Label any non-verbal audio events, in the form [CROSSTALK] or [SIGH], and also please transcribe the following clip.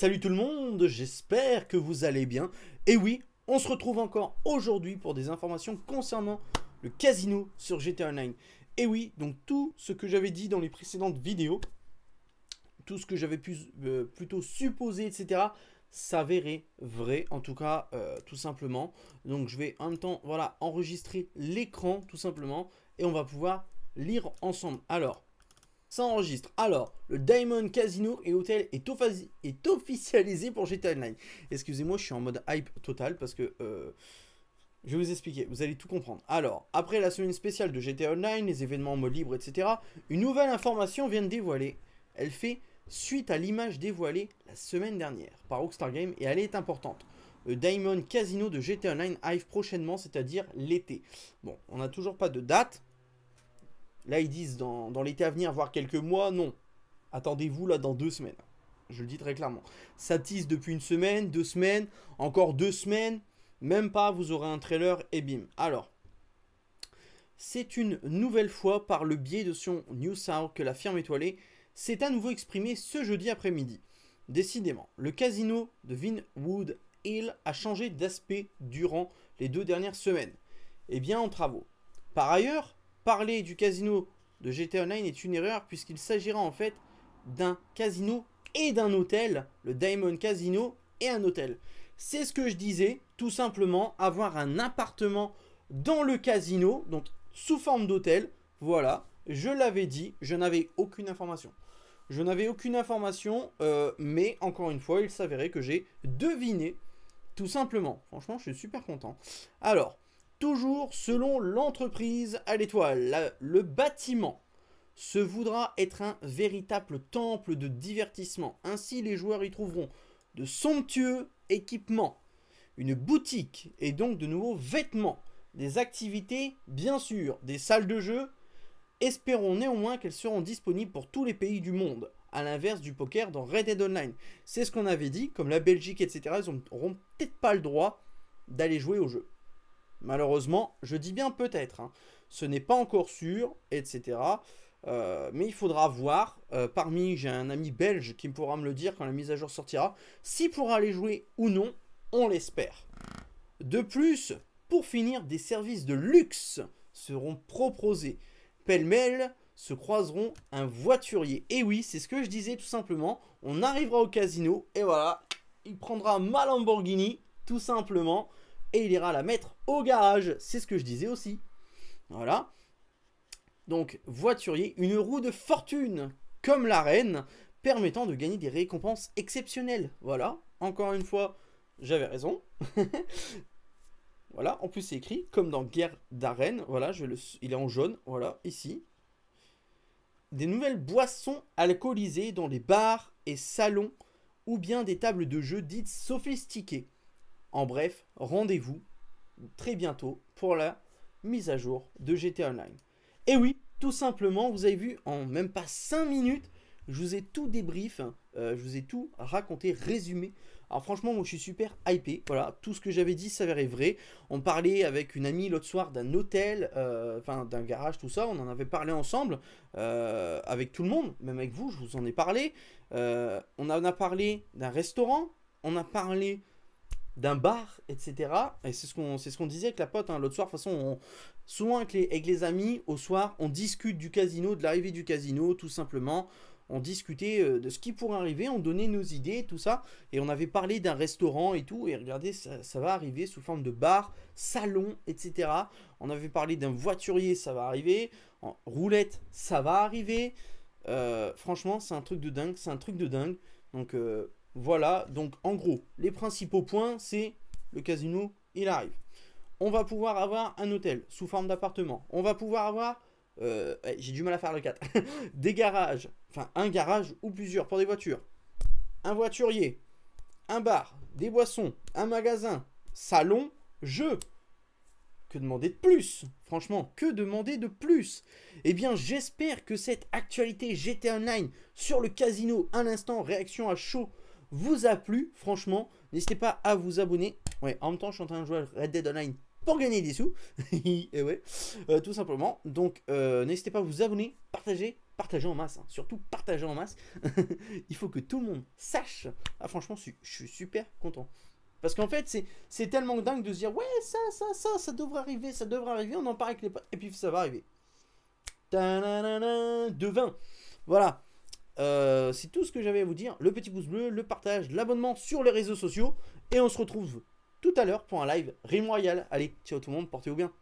Salut tout le monde, j'espère que vous allez bien. Et oui, on se retrouve encore aujourd'hui pour des informations concernant le casino sur GTA Online. Et oui, donc tout ce que j'avais dit dans les précédentes vidéos, tout ce que j'avais pu euh, plutôt supposer, etc., s'avérait vrai, en tout cas, euh, tout simplement. Donc je vais en même temps, voilà, enregistrer l'écran, tout simplement, et on va pouvoir lire ensemble. Alors, ça enregistre. Alors, le Diamond Casino et Hôtel est, officialisé pour GTA Online. Excusez-moi, je suis en mode hype total parce que... Euh, je vais vous expliquer, vous allez tout comprendre. Alors, après la semaine spéciale de GTA Online, les événements en mode libre, etc., une nouvelle information vient de dévoiler. Elle fait suite à l'image dévoilée la semaine dernière par Rockstar Games et elle est importante. Le Diamond Casino de GTA Online arrive prochainement, c'est-à-dire l'été. Bon, on n'a toujours pas de date, Là, ils disent dans, dans l'été à venir, voire quelques mois, non. Attendez-vous là dans deux semaines. Je le dis très clairement. Ça tisse depuis une semaine, deux semaines, encore deux semaines, même pas, vous aurez un trailer et bim. Alors, c'est une nouvelle fois par le biais de son New South que la firme étoilée s'est à nouveau exprimée ce jeudi après-midi. Décidément, le casino de Vinwood Hill a changé d'aspect durant les deux dernières semaines. et eh bien, en travaux. Par ailleurs, Parler du casino de GTA Online est une erreur puisqu'il s'agira en fait d'un casino et d'un hôtel, le Diamond Casino et un hôtel. C'est ce que je disais, tout simplement, avoir un appartement dans le casino, donc sous forme d'hôtel, voilà, je l'avais dit, je n'avais aucune information. Je n'avais aucune information, euh, mais encore une fois, il s'avérait que j'ai deviné, tout simplement. Franchement, je suis super content. Alors, Toujours selon l'entreprise à l'étoile, le bâtiment se voudra être un véritable temple de divertissement. Ainsi, les joueurs y trouveront de somptueux équipements, une boutique et donc de nouveaux vêtements, des activités, bien sûr, des salles de jeu. Espérons néanmoins qu'elles seront disponibles pour tous les pays du monde, à l'inverse du poker dans Red Dead Online. C'est ce qu'on avait dit, comme la Belgique, etc., ils n'auront peut-être pas le droit d'aller jouer au jeu. Malheureusement, je dis bien peut-être, hein. ce n'est pas encore sûr, etc. Euh, mais il faudra voir. Euh, parmi, j'ai un ami belge qui pourra me le dire quand la mise à jour sortira, s'il pourra aller jouer ou non, on l'espère. De plus, pour finir, des services de luxe seront proposés. Pêle-mêle se croiseront un voiturier. Et oui, c'est ce que je disais tout simplement. On arrivera au casino et voilà, il prendra ma Lamborghini, tout simplement et il ira la mettre au garage. C'est ce que je disais aussi. Voilà. Donc, voiturier, une roue de fortune, comme la reine, permettant de gagner des récompenses exceptionnelles. Voilà, encore une fois, j'avais raison. [LAUGHS] voilà, en plus c'est écrit, comme dans Guerre d'arène, voilà, il est en jaune, voilà, ici. Des nouvelles boissons alcoolisées dans les bars et salons, ou bien des tables de jeu dites sophistiquées. En bref, rendez-vous très bientôt pour la mise à jour de GTA Online. Et oui, tout simplement, vous avez vu, en même pas 5 minutes, je vous ai tout débrief, hein, euh, je vous ai tout raconté, résumé. Alors franchement, moi je suis super hypé, voilà, tout ce que j'avais dit s'avérait vrai. On parlait avec une amie l'autre soir d'un hôtel, euh, enfin d'un garage, tout ça, on en avait parlé ensemble, euh, avec tout le monde, même avec vous, je vous en ai parlé. on en a parlé d'un restaurant, on a parlé d'un bar, etc. Et c'est ce qu'on ce qu'on disait avec la pote hein, l'autre soir. De toute façon, souvent avec les, les amis, au soir, on discute du casino, de l'arrivée du casino, tout simplement. On discutait euh, de ce qui pourrait arriver, on donnait nos idées, tout ça. Et on avait parlé d'un restaurant et tout. Et regardez, ça, va arriver sous forme de bar, salon, etc. On avait parlé d'un voiturier, ça va arriver. roulette, ça va arriver. Euh, franchement, c'est un truc de dingue, c'est un truc de dingue. Donc euh, voilà, donc en gros, les principaux points, c'est le casino, il arrive. On va pouvoir avoir un hôtel sous forme d'appartement. On va pouvoir avoir, euh, eh, j'ai du mal à faire le 4, [LAUGHS] des garages, enfin un garage ou plusieurs pour des voitures. Un voiturier, un bar, des boissons, un magasin, salon, jeu. Que demander de plus Franchement, que demander de plus Eh bien, j'espère que cette actualité GT Online sur le casino, un instant réaction à chaud vous a plu, franchement, n'hésitez pas à vous abonner. Ouais, en même temps, je suis en train de jouer Red Dead Online pour gagner des sous. [LAUGHS] et ouais, euh, tout simplement. Donc, euh, n'hésitez pas à vous abonner, partager, partager en masse. Hein. Surtout, partager en masse. [LAUGHS] Il faut que tout le monde sache. Ah, franchement, je suis super content. Parce qu'en fait, c'est tellement dingue de se dire Ouais, ça, ça, ça, ça devrait arriver, ça devrait arriver. On en parle avec les potes. Et puis, ça va arriver. De 20. Voilà. Euh, c'est tout ce que j'avais à vous dire. Le petit pouce bleu, le partage, l'abonnement sur les réseaux sociaux. Et on se retrouve tout à l'heure pour un live Rim Royal. Allez, ciao tout le monde, portez-vous bien.